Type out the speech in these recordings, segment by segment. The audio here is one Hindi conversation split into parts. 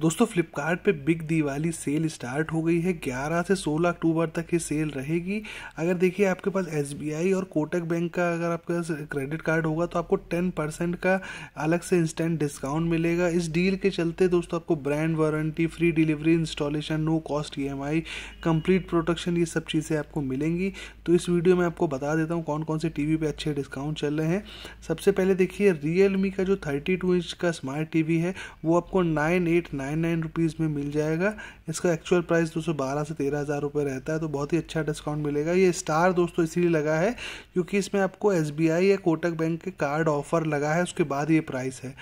दोस्तों फ्लिपकार्ट पे बिग दिवाली सेल स्टार्ट हो गई है 11 से 16 अक्टूबर तक ये सेल रहेगी अगर देखिए आपके पास एस और कोटक बैंक का अगर आपके पास क्रेडिट कार्ड होगा तो आपको 10 परसेंट का अलग से इंस्टेंट डिस्काउंट मिलेगा इस डील के चलते दोस्तों आपको brand warranty free delivery installation no cost E complete protection ये सब चीज़ें आपको मिलेंगी तो इस वीडियो में आपको बता देता हूँ कौन कौन से टी वी अच्छे डिस्काउंट चल रहे हैं सबसे पहले देखिए रियल का जो थर्टी इंच का स्मार्ट टी है वो आपको नाइन नाइन नाइन रुपीज़ में मिल जाएगा इसका एक्चुअल प्राइस दोस्तों बारह से तेरह हज़ार रुपये रहता है तो बहुत ही अच्छा डिस्काउंट मिलेगा ये स्टार दोस्तों इसलिए लगा है क्योंकि इसमें आपको एस या कोटक बैंक के कार्ड ऑफर लगा है उसके बाद ये प्राइस है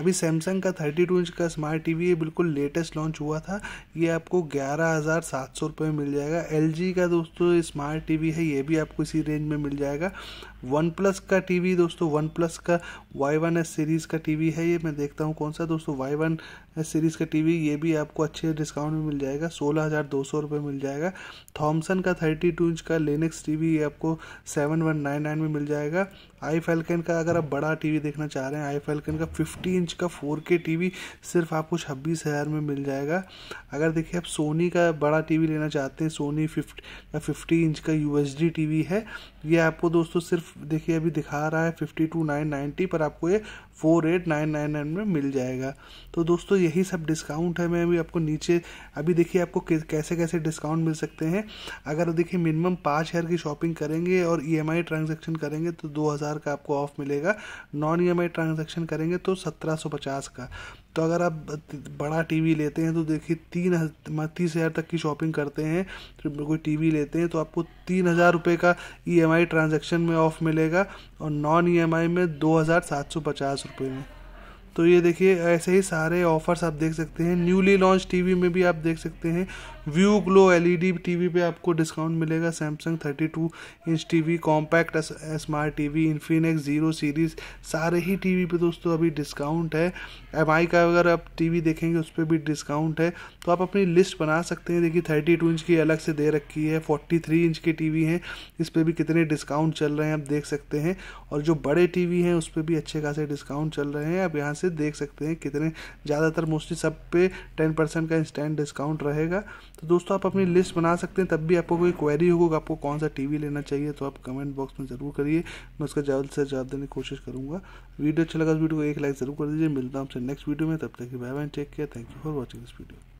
अभी सैमसंग का थर्टी टू इंच का स्मार्ट टी वी ये बिल्कुल लेटेस्ट लॉन्च हुआ था ये आपको ग्यारह हज़ार सात सौ रुपये में मिल जाएगा एल का दोस्तों स्मार्ट टी वी है ये भी आपको इसी रेंज में मिल जाएगा वन प्लस का टी वी दोस्तों वन प्लस का वाई वन एस सीरीज़ का टी वी है ये मैं देखता हूँ कौन सा दोस्तों वाई वन एस सीरीज़ का टीवी ये भी आपको अच्छे डिस्काउंट में मिल जाएगा सोलह हज़ार दो सौ रुपये मिल जाएगा थॉमसन का थर्टी टू इंच का लेनेक्स टीवी ये आपको सेवन वन नाइन नाइन में मिल जाएगा आई फैलकन का अगर आप बड़ा टीवी देखना चाह रहे हैं आई फैलकन का फिफ्टी इंच का फोर के टीवी सिर्फ आपको छब्बीस हज़ार में मिल जाएगा अगर देखिए आप सोनी का बड़ा टीवी लेना चाहते हैं सोनी फिफ्ट फिफ्टी इंच का U H D T V है ये आपको दोस्तों सिर्फ देखिए अभी दिखा रहा है फिफ्टी टू नाइन नाइन्टी पर आपको ये four eight nine nine nine में मिल जाएगा तो दोस्तों यही सब डिस्काउंट है मैं अभी आपको नीचे अभी देखिए आपको कैसे कैसे डिस्काउंट मिल सकते हैं अगर देखिए मिनिमम पाँच हज़ार की शॉपिंग करेंगे और ई एम आई ट्रांजेक्शन करेंगे तो दो हज़ार का आपको ऑफ मिलेगा non E M I transaction करेंगे तो सत्रह सौ पचास का तो अगर आप बड़ा टीवी लेते हैं तो देखिए तीन तीस हज़ार तक की शॉपिंग करते हैं तो कोई टीवी लेते हैं तो आपको तीन हज़ार रुपये का ई एम आई ट्रांजेक्शन में ऑफ मिलेगा और नॉन ई एम आई में दो हज़ार सात सौ पचास रुपये में तो ये देखिए ऐसे ही सारे ऑफर्स आप देख सकते हैं न्यूली लॉन्च टीवी में भी आप देख सकते हैं व्यू ग्लो एलईडी टीवी पे आपको डिस्काउंट मिलेगा Samsung 32 inch TV compact smart TV Infinix zero series सारे ही टीवी पे दोस्तों अभी डिस्काउंट है एम का अगर आप टीवी देखेंगे उस पर भी डिस्काउंट है तो आप अपनी लिस्ट बना सकते हैं देखिए थर्टी इंच की अलग से दे रखी है फोर्टी इंच की टीवी है इस पर भी कितने डिस्काउंट चल रहे हैं आप देख सकते हैं और जो बड़े टी हैं उस पर भी अच्छे खासे डिस्काउंट चल रहे हैं आप यहाँ से देख सकते हैं कितने ज़्यादातर मोस्टली सब पे टेन परसेंट का इंस्टेंट डिस्काउंट रहेगा तो दोस्तों आप अपनी लिस्ट बना सकते हैं तब भी आपको कोई क्वेरी होगा आपको कौन सा टीवी लेना चाहिए तो आप कमेंट बॉक्स में ज़रूर करिए मैं उसका जल्द से जवाब देने की कोशिश करूँगा वीडियो अच्छा लगा उस तो वीडियो को एक लाइक ज़रूर कर दीजिए मिलता हूँ आपसे नेक्स्ट वीडियो में तब तक bye bye take care thank you for watching this video